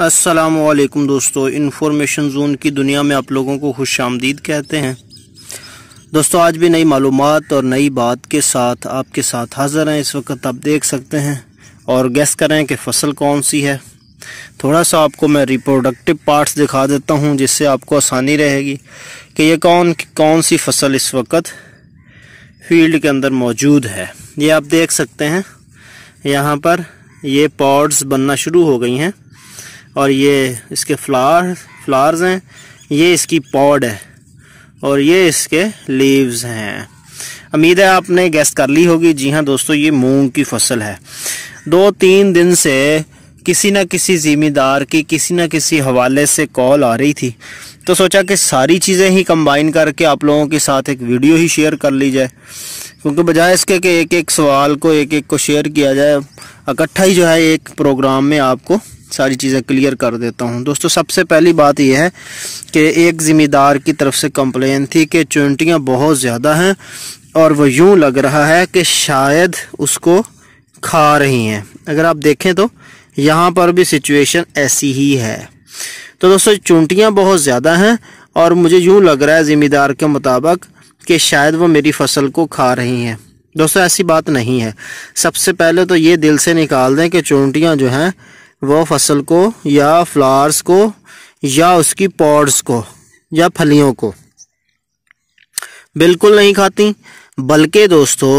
असलकम दोस्तों information zone की दुनिया में आप लोगों को खुश आमदीद कहते हैं दोस्तों आज भी नई मालूम और नई बात के साथ आपके साथ हाजिर हैं इस वक्त आप देख सकते हैं और गैस करें कि फसल कौन सी है थोड़ा सा आपको मैं रिप्रोडक्टिव पार्ट्स दिखा देता हूं जिससे आपको आसानी रहेगी कि ये कौन कौन सी फसल इस वक्त फील्ड के अंदर मौजूद है ये आप देख सकते हैं यहाँ पर ये पॉड्स बनना शुरू हो गई हैं और ये इसके फ्लावर फ्लावर्स हैं ये इसकी पॉड है और ये इसके लीव्स हैं उम्मीद है आपने गैस कर ली होगी जी हाँ दोस्तों ये मूंग की फसल है दो तीन दिन से किसी ना किसी ज़िम्मेदार की किसी ना किसी हवाले से कॉल आ रही थी तो सोचा कि सारी चीज़ें ही कंबाइन करके आप लोगों के साथ एक वीडियो ही शेयर कर ली जाए क्योंकि तो बजाय इसके कि एक एक सवाल को एक एक को शेयर किया जाए इकट्ठा ही जो है एक प्रोग्राम में आपको सारी चीज़ें क्लियर कर देता हूँ दोस्तों सबसे पहली बात यह है कि एक ज़िम्मेदार की तरफ से कंप्लेन थी कि चुनटियाँ बहुत ज़्यादा हैं और वह यूँ लग रहा है कि शायद उसको खा रही हैं अगर आप देखें तो यहाँ पर भी सिचुएशन ऐसी ही है तो दोस्तों चुनटियाँ बहुत ज़्यादा हैं और मुझे यूँ लग रहा है ज़िम्मेदार के मुताबिक कि शायद वो मेरी फसल को खा रही हैं दोस्तों ऐसी बात नहीं है सबसे पहले तो ये दिल से निकाल दें कि चूंटियाँ जो हैं वो फसल को या फ्लावर्स को या उसकी पॉड्स को या फलियों को बिल्कुल नहीं खाती बल्कि दोस्तों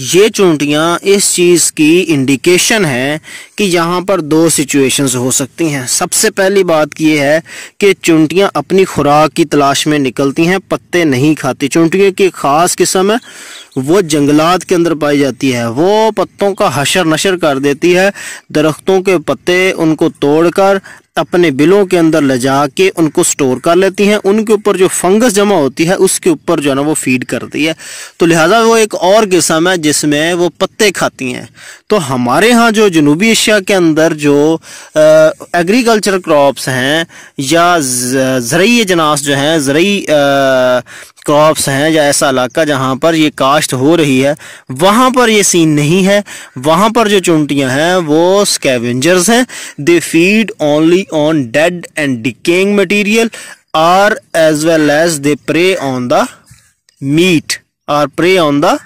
ये चूंटियाँ इस चीज़ की इंडिकेशन है कि यहाँ पर दो सिचुएशंस हो सकती हैं सबसे पहली बात ये है कि चूंटियाँ अपनी खुराक की तलाश में निकलती हैं पत्ते नहीं खाती चूंटियों की ख़ास किस्म है वो जंगलात के अंदर पाई जाती है वो पत्तों का हशर नशर कर देती है दरख्तों के पत्ते उनको तोड़कर अपने बिलों के अंदर ले जा के उनको स्टोर कर लेती हैं उनके ऊपर जो फंगस जमा होती है उसके ऊपर जो है ना वो फीड करती है तो लिहाजा वो एक और किस्म है जिसमें वो पत्ते खाती हैं तो हमारे यहाँ जो जनूबी एशिया के अंदर जो एग्रीकल्चर क्रॉप्स हैं या जरिए जनास जो हैं जरिए क्रॉप्स हैं या ऐसा इलाका जहाँ पर ये काश्त हो रही है वहाँ पर ये सीन नहीं है वहाँ पर जो चुनटियाँ हैं वो स्कैवेंजर्स हैं they feed only on dead and decaying material or as well as they prey on the meat or prey on the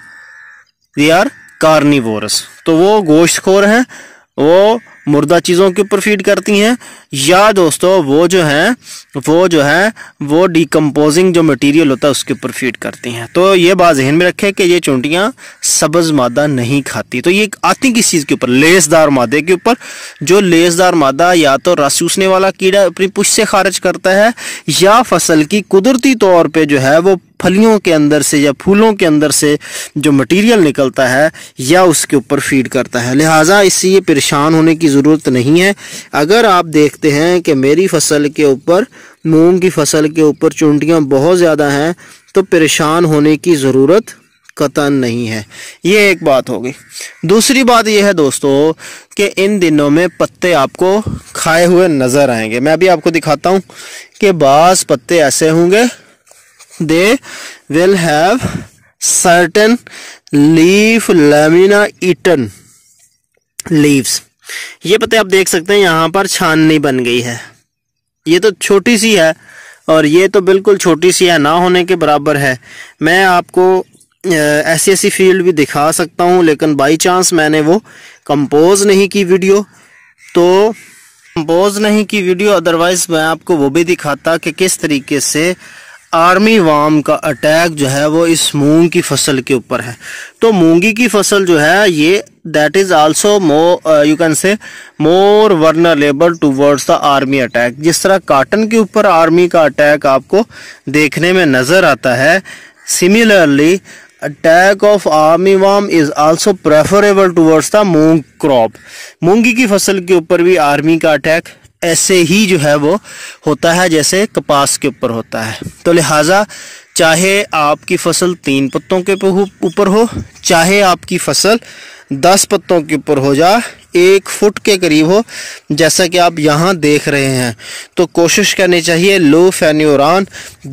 they are carnivorous तो वो गोश्तखोर हैं वो मुर्दा चीज़ों के ऊपर फीड करती हैं या दोस्तों वो जो है वो जो है वो डिकम्पोजिंग जो मटेरियल होता है उसके ऊपर फीड करती हैं तो ये बात जहन में रखें कि ये चूंटियाँ सब्ज़ मादा नहीं खाती तो ये आती किस चीज़ के ऊपर लेसदार मादे के ऊपर जो लेसदार मादा या तो रस चूसने वाला कीड़ा अपनी पुश से खारिज करता है या फसल की कुदरती तौर पर जो है वो फलियों के अंदर से या फूलों के अंदर से जो मटेरियल निकलता है या उसके ऊपर फीड करता है लिहाजा इससे ये परेशान होने की ज़रूरत नहीं है अगर आप देखते हैं कि मेरी फसल के ऊपर मूंग की फसल के ऊपर चूंटियाँ बहुत ज़्यादा हैं तो परेशान होने की ज़रूरत कतन नहीं है ये एक बात हो गई दूसरी बात यह है दोस्तों कि इन दिनों में पत्ते आपको खाए हुए नज़र आएंगे मैं अभी आपको दिखाता हूँ कि बास पत्ते ऐसे होंगे they will have certain leaf lamina eaten leaves ये पते आप देख सकते हैं यहाँ पर छाननी बन गई है ये तो छोटी सी है और ये तो बिल्कुल छोटी सी है ना होने के बराबर है मैं आपको ऐसी ऐसी फील्ड भी दिखा सकता हूँ लेकिन बाई चांस मैंने वो कंपोज नहीं की वीडियो तो कंपोज नहीं की वीडियो अदरवाइज़ मैं आपको वो भी दिखाता कि किस तरीके से आर्मी वाम का अटैक जो है वो इस मूंग की फसल के ऊपर है तो मूंगी की फसल जो है ये that is also more you can say more vulnerable towards the army attack जिस तरह काटन के ऊपर आर्मी का अटैक आपको देखने में नज़र आता है similarly attack of army worm is also preferable towards the moong crop मूंगी की फसल के ऊपर भी आर्मी का अटैक ऐसे ही जो है वो होता है जैसे कपास के ऊपर होता है तो लिहाजा चाहे आपकी फसल तीन पत्तों के ऊपर हो चाहे आपकी फसल दस पत्तों के ऊपर हो जा एक फुट के करीब हो जैसा कि आप यहाँ देख रहे हैं तो कोशिश करनी चाहिए लो फैन्योरान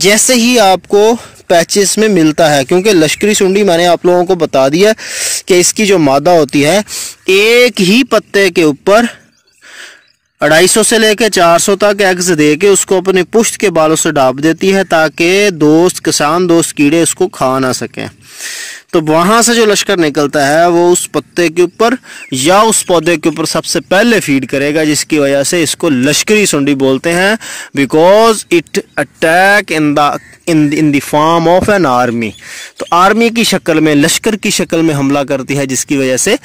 जैसे ही आपको पैचेस में मिलता है क्योंकि लश्करी सुंडी मैंने आप लोगों को बता दिया कि इसकी जो मादा होती है एक ही पत्ते के ऊपर सौ से लेके 400 तक एग्ज दे के उसको अपने पुश्त के बालों से डाप देती है ताकि दोस्त किसान दोस्त कीड़े उसको खा ना सकें तो वहाँ से जो लश्कर निकलता है वो उस पत्ते के ऊपर या उस पौधे के ऊपर सबसे पहले फीड करेगा जिसकी वजह से इसको लश्करी सुंडी बोलते हैं because it attack in the in in the form of an army तो आर्मी की शक्ल में लश्कर की शक्ल में हमला करती है जिसकी वजह से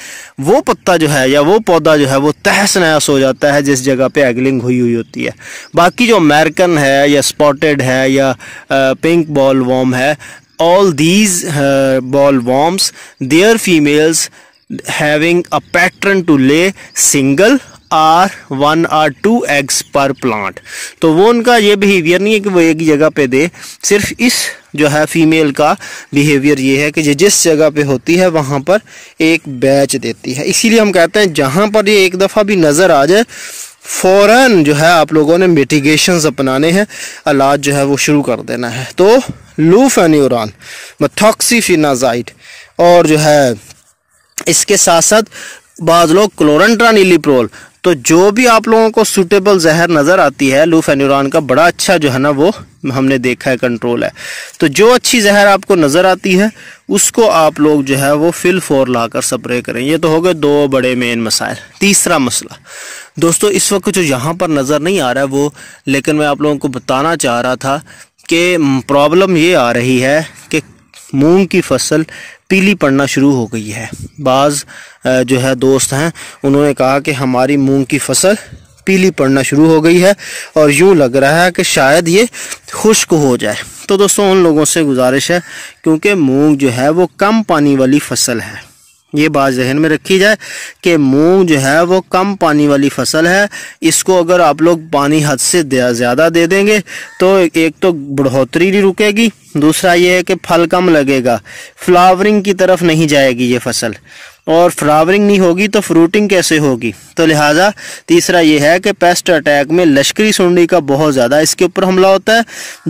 वो पत्ता जो है या वो पौधा जो है वो तहस नहस हो जाता है जिस जगह पे एगलिंग हुई हुई होती है बाकी जो अमेरिकन है या स्पॉटेड है या पिंक बॉल वॉम है all these uh, ballworms their females having a pattern to lay single or one or two eggs पर प्लांट तो वो उनका ये बिहेवियर नहीं है कि वो एक ही जगह पे दे सिर्फ इस जो है फीमेल का बिहेवियर ये है कि ये जिस जगह पे होती है वहाँ पर एक बैच देती है इसीलिए हम कहते हैं जहाँ पर ये एक दफ़ा भी नज़र आ जाए फौरन जो है आप लोगों ने मिटिगेशन अपनाने हैं इलाज जो है वो शुरू कर देना है तो लूफेन्यूरान मथॉक्सीफिनाजाइड और जो है इसके साथ साथ बाद लोग क्लोरंट्रानिलीप्रोल तो जो भी आप लोगों को सूटेबल जहर नज़र आती है लूफेन्यूरान का बड़ा अच्छा जो है ना वो हमने देखा है कंट्रोल है तो जो अच्छी जहर आपको नज़र आती है उसको आप लोग जो है वो फिल फोर ला कर स्प्रे करें ये तो हो गए दो बड़े मेन मसाइल तीसरा मसला दोस्तों इस वक्त जो यहाँ पर नज़र नहीं आ रहा है वो लेकिन मैं आप लोगों को बताना चाह रहा था कि प्रॉब्लम ये आ रही है कि मूंग की फसल पीली पड़ना शुरू हो गई है बाज़ जो है दोस्त हैं उन्होंने कहा कि हमारी मूंग की फसल पीली पड़ना शुरू हो गई है और यूँ लग रहा है कि शायद ये खुश्क हो जाए तो दोस्तों उन लोगों से गुजारिश है क्योंकि मूंग जो है वो कम पानी वाली फसल है ये बात जहन में रखी जाए कि मूंग जो है वो कम पानी वाली फसल है इसको अगर आप लोग पानी हद से ज़्यादा दे देंगे तो एक तो बढ़ोतरी नहीं रुकेगी दूसरा ये है कि फल कम लगेगा फ्लावरिंग की तरफ नहीं जाएगी ये फसल और फ्लावरिंग नहीं होगी तो फ्रूटिंग कैसे होगी तो लिहाजा तीसरा ये है कि पेस्ट अटैक में लश्करी सुंडी का बहुत ज़्यादा इसके ऊपर हमला होता है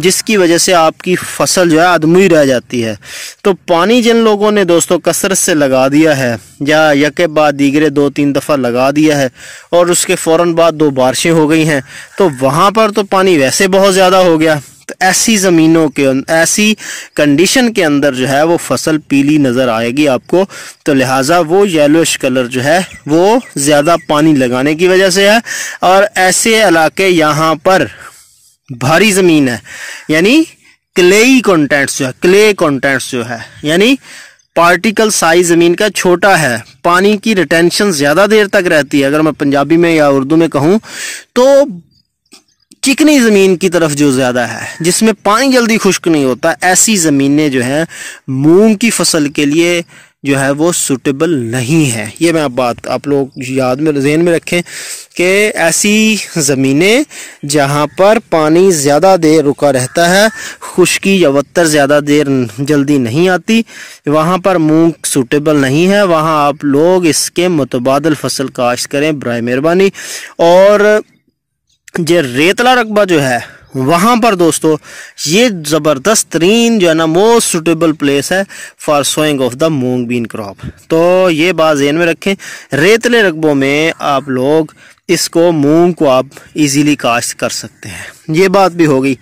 जिसकी वजह से आपकी फसल जो है आदमी रह जाती है तो पानी जिन लोगों ने दोस्तों कसरत से लगा दिया है या यके बाद दीगरे दो तीन दफ़ा लगा दिया है और उसके फ़ौर बाद दो बारिशें हो गई हैं तो वहाँ पर तो पानी वैसे बहुत ज़्यादा हो गया तो ऐसी ज़मीनों के अं-, ऐसी कंडीशन के अंदर जो है वो फसल पीली नज़र आएगी आपको तो लिहाजा वो येलोश कलर जो है वो ज़्यादा पानी लगाने की वजह से है और ऐसे इलाके यहाँ पर भारी ज़मीन है यानी क्लेई कंटेंट्स जो है क्ले कंटेंट्स जो है यानी पार्टिकल साइज ज़मीन का छोटा है पानी की रिटेंशन ज़्यादा देर तक रहती है अगर मैं पंजाबी में या उर्दू में कहूँ तो चिकनी ज़मीन की तरफ जो ज़्यादा है जिसमें पानी जल्दी खुश्क नहीं होता ऐसी ज़मीनें जो हैं मूंग की फसल के लिए जो है वो सूटेबल नहीं है ये मैं आप बात आप लोग याद में जहन में रखें कि ऐसी ज़मीनें जहाँ पर पानी ज़्यादा देर रुका रहता है खुश्की या वत्तर ज़्यादा देर जल्दी नहीं आती वहाँ पर मूंग सूटेबल नहीं है वहाँ आप लोग इसके मुतबादल फसल काश्त करें बर मेहरबानी और जो रेतला रकबा जो है वहाँ पर दोस्तों ये ज़बरदस्त तरीन जो है ना मोस्ट सुटेबल प्लेस है for sowing of the moong bean crop तो ये बात जहन में रखें रेतले रकबों में आप लोग इसको मूंग को आप इजीली काश्त कर सकते हैं ये बात भी हो गई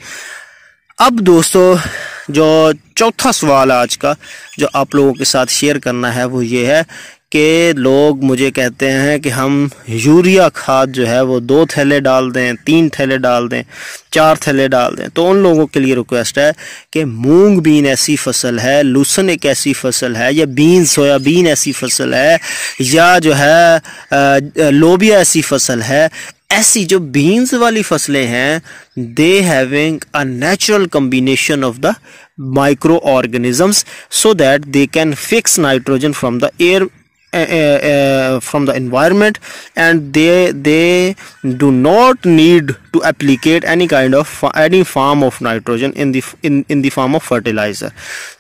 अब दोस्तों जो चौथा सवाल आज का जो आप लोगों के साथ शेयर करना है वो ये है के लोग मुझे कहते हैं कि हम यूरिया खाद जो है वो दो थैले डाल दें तीन थैले डाल दें चार थैले डाल दें तो उन लोगों के लिए रिक्वेस्ट है कि मूंग बीन ऐसी फसल है लूसन एक ऐसी फसल है या बीन सोयाबीन ऐसी फसल है या जो है लोबिया ऐसी फसल है ऐसी जो बीन्स वाली फसलें हैं they having a natural combination of the micro organisms so that they can fix nitrogen from the air uh, from the environment and they they do not need to applicate any kind of any form of nitrogen in the in in the form of fertilizer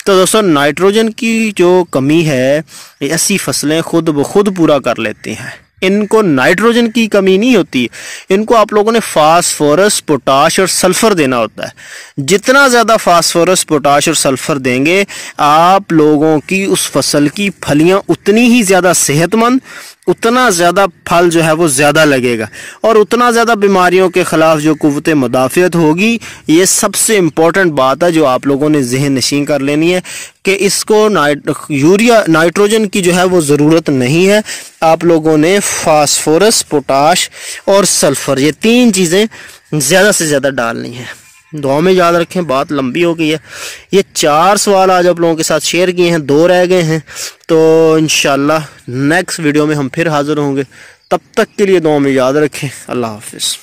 तो दोस्तों nitrogen की जो कमी है ऐसी फसलें खुद ब खुद पूरा कर लेती हैं इनको नाइट्रोजन की कमी नहीं होती इनको आप लोगों ने फास्फोरस पोटाश और सल्फ़र देना होता है जितना ज़्यादा फास्फोरस पोटाश और सल्फ़र देंगे आप लोगों की उस फसल की फलियाँ उतनी ही ज़्यादा सेहतमंद उतना ज़्यादा फल जो है वो ज़्यादा लगेगा और उतना ज़्यादा बीमारियों के ख़िलाफ़ जो कुत मुदाफ़त होगी ये सबसे इम्पोर्टेंट बात है जो आप लोगों ने जहन नशीन कर लेनी है कि इसको नाइट यूरिया नाइट्रोजन की जो है वो ज़रूरत नहीं है आप लोगों ने फास्फोरस पोटाश और सल्फ़र ये तीन चीज़ें ज़्यादा से ज़्यादा डालनी है दुआ में याद रखें बात लंबी हो गई है ये चार सवाल आज आप लोगों के साथ शेयर किए हैं दो रह गए हैं तो इन नेक्स्ट वीडियो में हम फिर हाज़िर होंगे तब तक के लिए दुआ में याद रखें अल्लाह हाफिज़